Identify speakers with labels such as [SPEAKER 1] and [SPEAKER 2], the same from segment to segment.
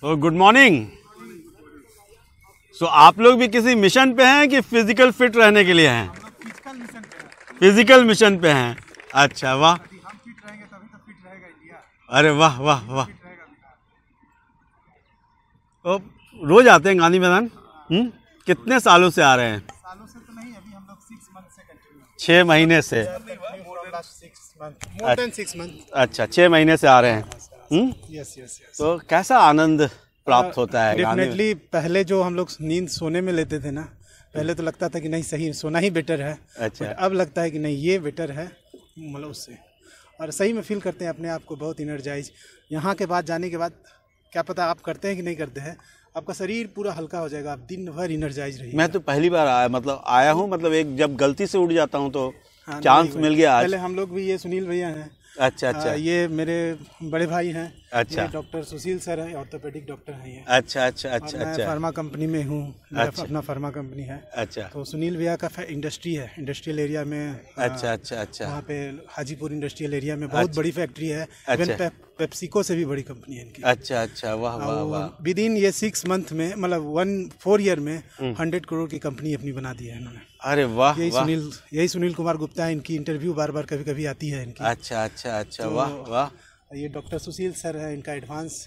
[SPEAKER 1] तो good morning so आप लोग भी किसी मिशन पे हैं कि फिजिकल फिट रहने के लिए हैं फिजिकल मतलब मिशन पे हैं अच्छा वाह तो अरे वाह वाह वाह तो रोज आते हैं गांधी मैदान हम्म? कितने सालों से आ रहे हैं सालों तो छः महीने से अच्छा छः महीने से आ रहे हैं हम्म? तो कैसा आनंद प्राप्त uh, होता है डेफिनेटली
[SPEAKER 2] पहले जो हम लोग नींद सोने में लेते थे ना पहले तो लगता था कि नहीं सही सोना ही बेटर है अच्छा अब लगता है कि नहीं ये बेटर है मतलब उससे और सही में फील करते हैं अपने आप को बहुत इनर्जाइज यहाँ के बाद जाने के बाद क्या पता आप करते हैं कि नहीं करते हैं आपका शरीर पूरा हल्का हो जाएगा आप दिन भर इनर्जाइज रहेंगे मैं
[SPEAKER 1] तो पहली बार आया मतलब आया हूँ मतलब एक जब गलती से उठ जाता हूँ तो हाँ, चांस मिल गया पहले
[SPEAKER 2] हम लोग भी ये सुनील भैया हैं अच्छा हाँ, अच्छा आ, ये मेरे बड़े भाई हैं अच्छा डॉक्टर सुशील सर है ऑर्थोपेडिक डॉक्टर है
[SPEAKER 1] ये अच्छा अच्छा अच्छा मैं अच्छा फार्मा
[SPEAKER 2] कंपनी में हूँ अच्छा अपना फार्मा कंपनी है अच्छा तो सुनील भैया का इंडस्ट्री है इंडस्ट्रियल एरिया में अच्छा हाँ, अच्छा अच्छा वहाँ पे हाजीपुर इंडस्ट्रियल एरिया में बहुत अच्छा। बड़ी फैक्ट्री है अच्छा पेप्सिको से भी बड़ी कंपनी है इनकी
[SPEAKER 1] अच्छा अच्छा वाह हाँ, वाह वाह
[SPEAKER 2] विद इन ये सिक्स मंथ में मतलब वन फोर ईयर में हंड्रेड हम्म। करोड़ की कंपनी अपनी बना दी है इन्होंने
[SPEAKER 1] अरे वाह यही वा, सुनील
[SPEAKER 2] यही सुनील कुमार गुप्ता है इनकी इंटरव्यू बार बार कभी कभी आती है इनकी
[SPEAKER 1] अच्छा अच्छा अच्छा वाह तो, वाह वा,
[SPEAKER 2] ये डॉक्टर सुशील सर है इनका एडवांस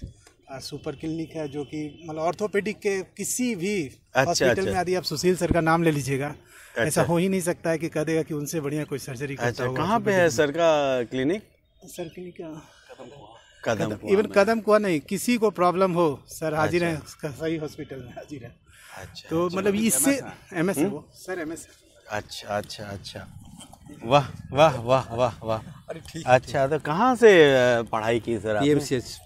[SPEAKER 2] सुपर क्लिनिक है जो कि मतलब ऑर्थोपेडिक के किसी भी अच्छा, हॉस्पिटल अच्छा, में आदि आप सुशील सर का नाम ले लीजिएगा अच्छा। ऐसा हो ही नहीं सकता है कि कह देगा कि उनसे बढ़िया कोई सर्जरी करता अच्छा, कहाँ पे है सर का clinic sir clinic
[SPEAKER 1] Kadam even Kadam
[SPEAKER 2] Kuan नहीं किसी को प्रॉब्लम हो सर हाजिर है अच्छा। सही हॉस्पिटल में हाजिर है अच्छा, तो अच्छा, मतलब, मतलब इससे एम हम्म? एस वो सर एम एस
[SPEAKER 1] अच्छा अच्छा अच्छा वाह वाह वाह वाह वाह अच्छा तो कहाँ से पढ़ाई की सर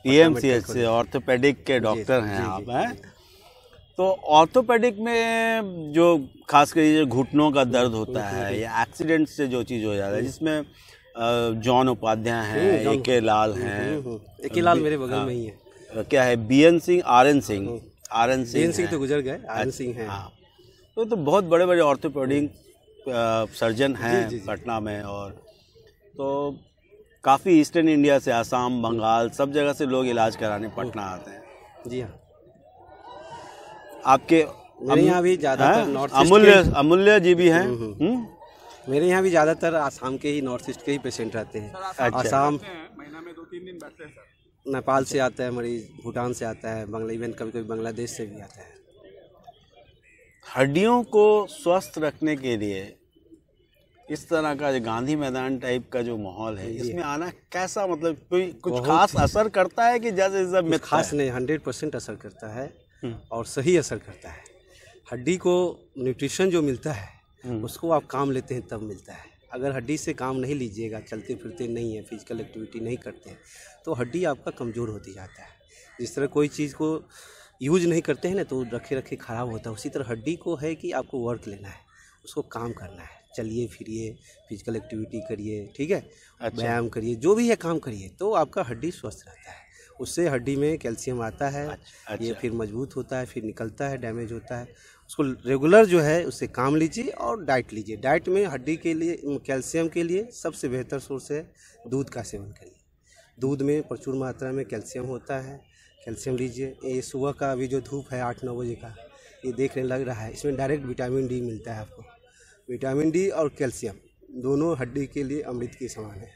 [SPEAKER 1] पीएमसीएच से ऑर्थोपेडिक के डॉक्टर हैं आप हैं तो ऑर्थोपेडिक में जो खास कर घुटनों का दर्द होता है या एक्सीडेंट से जो चीज़ हो जाता है जिसमें जॉन उपाध्याय हैं हम्म, ए के लाल हम्म, हैं हम्म, ए के लाल मेरे बगल हाँ। में ही है क्या है B N Singh R N Singh R N Singh तो गुजर
[SPEAKER 3] गए आर एन सिंह हैं हाँ।
[SPEAKER 1] तो, तो बहुत बड़े बड़े ऑर्थोपेडिक सर्जन हैं पटना में और तो काफ़ी ईस्टर्न इंडिया से आसाम बंगाल सब जगह से लोग इलाज कराने पटना आते हैं जी हाँ आपके मेरे यहाँ भी ज़्यादातर अमूल्य अमूल्य जी भी हैं हम्म,
[SPEAKER 3] हम्म। हम्म? मेरे यहाँ भी ज़्यादातर आसाम के ही नॉर्थ ईस्ट के ही पेशेंट रहते हैं अच्छा। आसाम महीना में दो तीन दिन बैठते हैं नेपाल से आता है मरीज भूटान से आता है बंगला इवन कभी कभी बांग्लादेश
[SPEAKER 1] से भी आता है हड्डियों को स्वस्थ रखने के लिए इस तरह का जो गांधी मैदान टाइप का जो माहौल है इसमें आना कैसा मतलब कोई कुछ खास असर करता है कि जैसे में खास नहीं हंड्रेड परसेंट असर करता है
[SPEAKER 3] हम्म। और सही असर करता है हड्डी को न्यूट्रिशन जो मिलता है हम्म। उसको आप काम लेते हैं तब मिलता है अगर हड्डी से काम नहीं लीजिएगा चलते फिरते नहीं है फिजिकल एक्टिविटी नहीं करते हैं तो हड्डी आपका कमज़ोर होती जाता है जिस तरह कोई चीज़ को यूज नहीं करते हैं ना तो रखे रखे ख़राब होता है उसी तरह हड्डी को है कि आपको वर्क लेना है उसको काम करना है चलिए फिरिए फिजिकल एक्टिविटी करिए ठीक है अच्छा। व्यायाम करिए जो भी है काम करिए तो आपका हड्डी स्वस्थ रहता है उससे हड्डी में कैल्शियम आता है अच्छा।, अच्छा। ये फिर मजबूत होता है फिर निकलता है डैमेज होता है उसको रेगुलर जो है उससे काम लीजिए और डाइट लीजिए डाइट में हड्डी के लिए कैल्शियम के लिए सबसे बेहतर सोर्स है दूध का सेवन करिए दूध में प्रचुर मात्रा में कैल्शियम होता है कैल्शियम लीजिए ये सुबह का अभी जो धूप है आठ नौ बजे का ये देखने लग रहा है इसमें डायरेक्ट विटामिन डी मिलता है आपको विटामिन डी और कैल्शियम दोनों हड्डी के लिए अमृत के समान है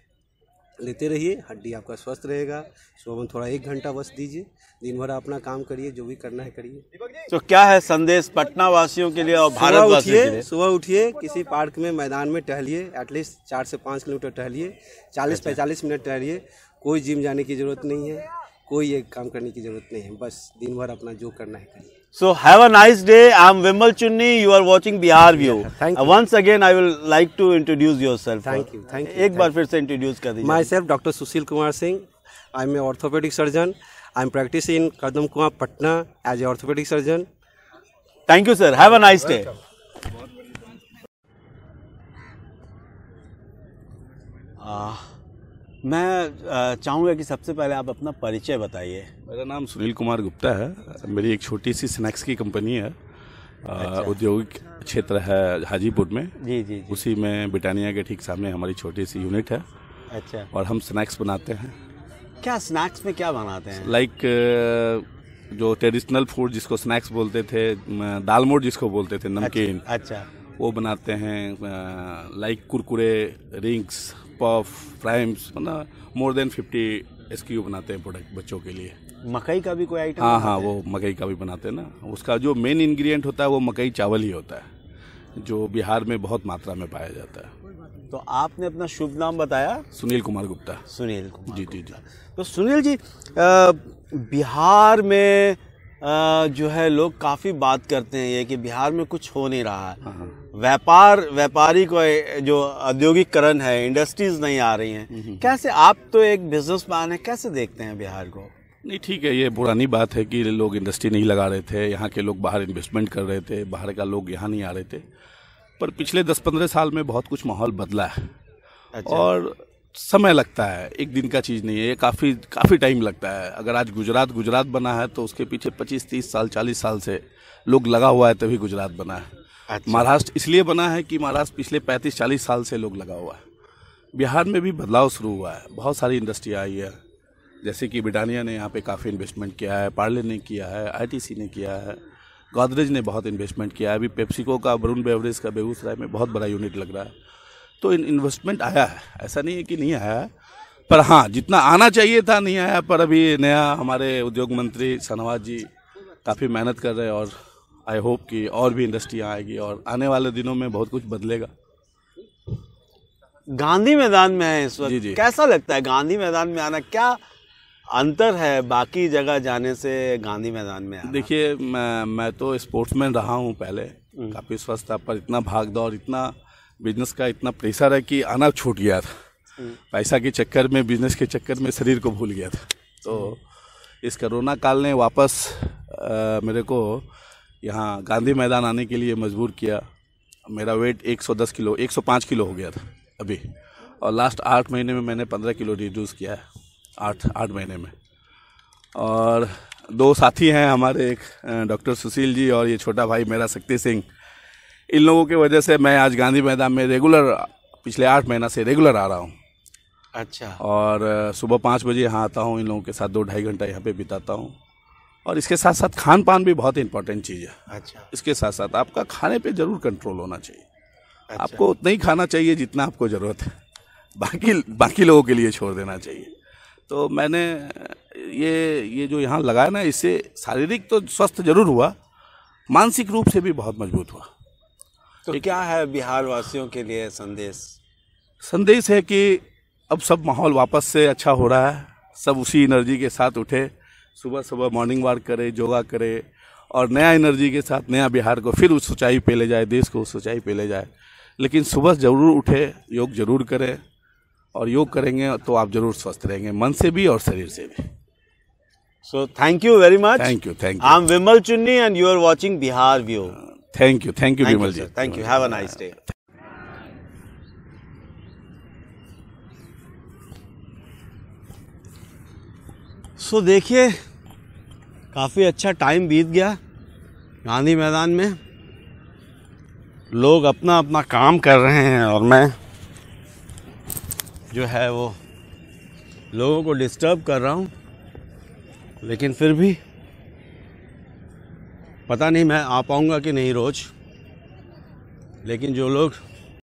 [SPEAKER 3] लेते रहिए हड्डी आपका स्वस्थ रहेगा सुबह में थोड़ा एक घंटा बस दीजिए दिन भर अपना काम करिए जो भी करना है
[SPEAKER 1] करिए तो क्या है संदेश पटना वासियों के लिए और भारत उठिए
[SPEAKER 3] सुबह उठिए किसी पार्क में मैदान में टहलिए एटलीस्ट चार से पाँच किलोमीटर टहलिए चालीस अच्छा। पैंतालीस मिनट टहलिए कोई जिम जाने की ज़रूरत नहीं है कोई एक काम करने की जरूरत नहीं है बस दिन भर अपना जो करना है
[SPEAKER 1] so have a day I am Vimal Chunni you are watching Bihar view once again I will like to introduce yourself thank you thank you एक बार फिर से इंट्रोड्यूस कर दीजिए myself doctor Sushil
[SPEAKER 3] Kumar Singh I am a orthopaedic surgeon I am practice in Kadam Kumar Patna as a orthopaedic surgeon thank you sir have a nice day
[SPEAKER 1] मैं चाहूँगा कि सबसे पहले आप अपना परिचय बताइए
[SPEAKER 4] मेरा नाम सुनील कुमार गुप्ता है मेरी एक छोटी सी स्नैक्स की कंपनी है अच्छा। औद्योगिक क्षेत्र है हाजीपुर में जी, जी जी उसी में ब्रिटानिया के ठीक सामने हमारी छोटी सी यूनिट है अच्छा और हम स्नैक्स बनाते हैं
[SPEAKER 1] क्या स्नैक्स में क्या बनाते हैं
[SPEAKER 4] लाइक like, जो ट्रेडिशनल फूड जिसको स्नैक्स बोलते थे दाल मोट जिसको बोलते थे नमकीन अच्छा, अच्छा। वो बनाते हैं like Kurkure rings of crimes मतलब मोर देन फिफ्टी एस बनाते हैं प्रोडक्ट बच्चों के लिए
[SPEAKER 1] मकई का भी कोई आइटम हाँ हाँ
[SPEAKER 4] वो मकई का भी बनाते हैं ना उसका जो मेन इंग्रेडिएंट होता है वो मकई चावल ही होता है जो बिहार में बहुत मात्रा में पाया जाता है
[SPEAKER 1] तो आपने अपना शुभ नाम बताया
[SPEAKER 4] सुनील कुमार गुप्ता सुनील कुमार जी जी जी
[SPEAKER 1] तो सुनील जी आ, बिहार में आ, जो है लोग काफ़ी बात करते हैं ये कि बिहार में कुछ हो नहीं रहा है हाँ, हाँ। व्यापार व्यापारी को जो औद्योगिकरण है इंडस्ट्रीज नहीं आ रही हैं हम्म।
[SPEAKER 4] कैसे आप तो एक बिजनेसमैन है कैसे देखते हैं बिहार को नहीं ठीक है ये पुरानी बात है कि लोग इंडस्ट्री नहीं लगा रहे थे यहाँ के लोग बाहर इन्वेस्टमेंट कर रहे थे बाहर का लोग यहाँ नहीं आ रहे थे पर पिछले दस पंद्रह साल में बहुत कुछ माहौल बदला है अच्छा। और समय लगता है एक दिन का चीज़ नहीं है ये काफ़ी काफ़ी टाइम लगता है अगर आज गुजरात गुजरात बना है तो उसके पीछे पच्चीस तीस साल चालीस साल से लोग लगा हुआ है तभी गुजरात बना है अच्छा। महाराष्ट्र इसलिए बना है कि महाराष्ट्र पिछले 35-40 साल से लोग लगा हुआ है बिहार में भी बदलाव शुरू हुआ है बहुत सारी इंडस्ट्री आई है जैसे कि ब्रिटानिया ने यहाँ पे काफ़ी इन्वेस्टमेंट किया है पार्ले ने किया है आईटीसी ने किया है गोदरेज ने बहुत इन्वेस्टमेंट किया है अभी पेप्सिको का वरुण बेवरेज का बेगूसराय में बहुत बड़ा यूनिट लग रहा है तो इन इन्वेस्टमेंट आया है ऐसा नहीं है कि नहीं आया है पर हाँ जितना आना चाहिए था नहीं आया पर अभी नया हमारे उद्योग मंत्री शाहनवाज जी काफ़ी मेहनत कर रहे हैं और आई होप कि और भी इंडस्ट्री आएगी और आने वाले दिनों में बहुत कुछ बदलेगा गांधी मैदान में है इस वक्त जी जी कैसा लगता है गांधी मैदान में आना क्या अंतर है बाकी जगह जाने से गांधी मैदान में देखिए मैं मैं तो स्पोर्ट्समैन रहा हूँ पहले हम्म। काफ़ी स्वस्थ था पर इतना भाग दौड़ इतना बिजनेस का इतना प्रेशर है कि आना छूट गया था हम्म। पैसा के चक्कर में बिजनेस के चक्कर में शरीर को भूल गया था तो हम्म। इस कोरोना काल ने वापस आ, मेरे को यहाँ गांधी मैदान आने के लिए मजबूर किया मेरा वेट 110 किलो 105 किलो हो गया था अभी और लास्ट आठ महीने में मैंने पंद्रह किलो रिड्यूस किया है आठ आठ महीने में और दो साथी हैं हमारे एक डॉक्टर सुशील जी और ये छोटा भाई मेरा शक्ति सिंह इन लोगों की वजह से मैं आज गांधी मैदान में रेगुलर पिछले आठ महीना से रेगुलर आ रहा हूँ अच्छा और सुबह पाँच बजे यहाँ आता हूँ इन लोगों के साथ दो ढाई घंटा यहाँ पे बिताता हूँ और इसके साथ साथ खान पान भी बहुत इंपॉर्टेंट चीज़ है अच्छा इसके साथ साथ आपका खाने पे जरूर कंट्रोल होना चाहिए अच्छा। आपको उतना ही खाना चाहिए जितना आपको ज़रूरत है बाकी बाकी लोगों के लिए छोड़ देना चाहिए तो मैंने ये ये जो यहाँ लगाया ना इससे शारीरिक तो स्वस्थ जरूर हुआ मानसिक रूप से भी बहुत मजबूत हुआ तो क्या है बिहार वासियों के लिए संदेश संदेश है कि अब सब माहौल वापस से अच्छा हो रहा है सब उसी एनर्जी के साथ उठे सुबह सुबह मॉर्निंग वॉक करे योगा करे और नया एनर्जी के साथ नया बिहार को फिर उस ऊंचाई पे ले जाए देश को उस ऊंचाई पे ले जाए लेकिन सुबह ज़रूर उठे योग जरूर करें और योग करेंगे तो आप जरूर स्वस्थ रहेंगे मन से भी और शरीर से भी so thank you very much thank you thank you I am Vimal
[SPEAKER 1] Chunni and you are watching Bihar view
[SPEAKER 4] thank you thank you Vimal ji thank you
[SPEAKER 1] have a nice day so देखिए काफ़ी अच्छा टाइम बीत गया गांधी मैदान में लोग अपना अपना काम कर रहे हैं और मैं जो है वो लोगों को डिस्टर्ब कर रहा हूँ लेकिन फिर भी पता नहीं मैं आ पाऊँगा कि नहीं रोज़ लेकिन जो लोग